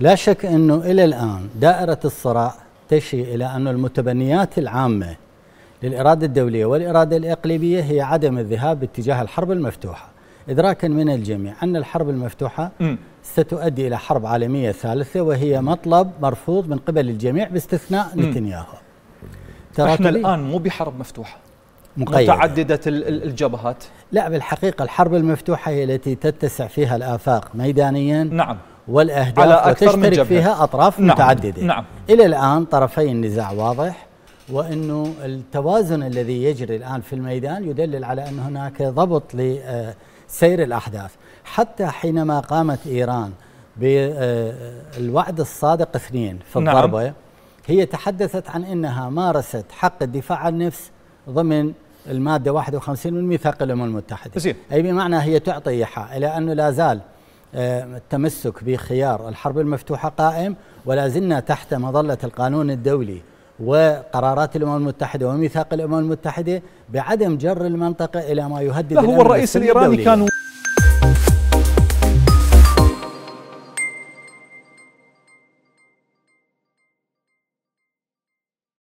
لا شك أنه إلى الآن دائرة الصراع تشي إلى أن المتبنيات العامة للإرادة الدولية والإرادة الإقليمية هي عدم الذهاب باتجاه الحرب المفتوحة إدراكا من الجميع أن الحرب المفتوحة م. ستؤدي إلى حرب عالمية ثالثة وهي مطلب مرفوض من قبل الجميع باستثناء نتنياهو احنا الآن مو بحرب مفتوحة مقيدة. متعددة الجبهات لا بالحقيقة الحرب المفتوحة هي التي تتسع فيها الآفاق ميدانيا نعم والأهداف على أكثر وتشترك من فيها أطراف نعم متعددة نعم إلى الآن طرفي النزاع واضح وأنه التوازن الذي يجري الآن في الميدان يدلل على أن هناك ضبط لسير الأحداث حتى حينما قامت إيران بالوعد آه، الصادق اثنين في نعم. الضربة نعم. هي تحدثت عن أنها مارست حق الدفاع عن النفس ضمن المادة 51 من ميثاق الأمم المتحدة زين. أي بمعنى هي تعطي إيحاء إلى أنه لا زال آه، التمسك بخيار الحرب المفتوحة قائم ولا زلنا تحت مظلة القانون الدولي وقرارات الامم المتحده وميثاق الامم المتحده بعدم جر المنطقه الى ما يهدد هو الرئيس الايراني كان